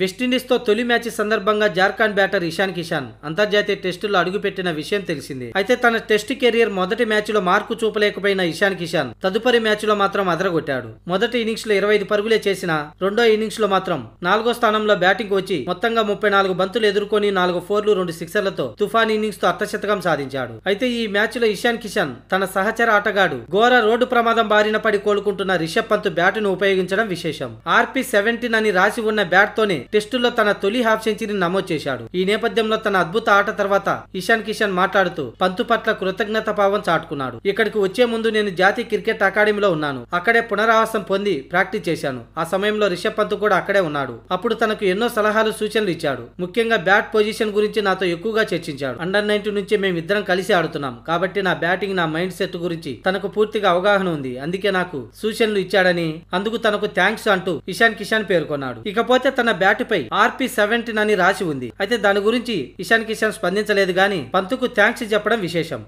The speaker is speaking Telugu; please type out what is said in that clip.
వెస్టిండీస్తో తొలి మ్యాచ్ సందర్భంగా జార్ఖండ్ బ్యాటర్ ఇషాన్ కిషాన్ అంతర్జాతీయ టెస్టులో అడుగుపెట్టిన విషయం తెలిసింది అయితే తన టెస్ట్ కెరియర్ మొదటి మ్యాచ్లో మార్కు చూపలేకపోయిన ఇషాన్ కిషాన్ తదుపరి మ్యాచ్లో మాత్రం అదరగొట్టాడు మొదటి ఇన్నింగ్స్లో ఇరవై ఐదు పరుగులే చేసిన రెండో ఇన్నింగ్స్లో మాత్రం నాలుగో స్థానంలో బ్యాటింగ్ వచ్చి మొత్తంగా ముప్పై నాలుగు బంతులు ఎదుర్కొని నాలుగు ఫోర్లు రెండు సిక్సర్లతో తుఫాన్ ఇన్నింగ్స్తో అర్ధశతకం సాధించాడు అయితే ఈ మ్యాచ్లో ఇషాన్ కిషాన్ తన సహచర ఆటగాడు ఘోర రోడ్డు ప్రమాదం బారిన పడి కోలుకుంటున్న రిషబ్ పంత్ బ్యాటును ఉపయోగించడం విశేషం ఆర్పీ సెవెంటీన్ అని రాసి ఉన్న బ్యాట్ తోనే టెస్టుల్లో తన తొలి హాఫ్ సెంచరీ నమోదు చేశాడు ఈ నేపథ్యంలో తన అద్భుత ఆట తర్వాత ఇషాన్ కిషన్ మాట్లాడుతూ పంతు పట్ల కృతజ్ఞత భావం చాటుకున్నాడు ఇక్కడికి వచ్చే ముందు నేను జాతీయ క్రికెట్ అకాడమీలో ఉన్నాను అక్కడే పునరావాసం పొంది ప్రాక్టీస్ చేశాను ఆ సమయంలో రిషబ్ పంత్ కూడా అక్కడే ఉన్నాడు అప్పుడు తనకు ఎన్నో సలహాలు సూచనలు ఇచ్చాడు ముఖ్యంగా బ్యాట్ పొజిషన్ గురించి నాతో ఎక్కువగా చర్చించాడు అండర్ నైన్టీన్ నుంచి మేము ఇద్దరం కలిసి ఆడుతున్నాం కాబట్టి నా బ్యాటింగ్ నా మైండ్ సెట్ గురించి తనకు పూర్తిగా అవగాహన ఉంది అందుకే నాకు సూచనలు ఇచ్చాడని అందుకు తనకు థ్యాంక్స్ అంటూ ఇషాన్ కిషాన్ పేర్కొన్నాడు ఇకపోతే తన బ్యాట్ చాటిపై ఆర్పి సెవెంటీన్ అని రాసి ఉంది అయితే దాని గురించి ఇషాన్ కిషన్ స్పందించలేదు గాని పంతుకు థ్యాంక్స్ చెప్పడం విశేషం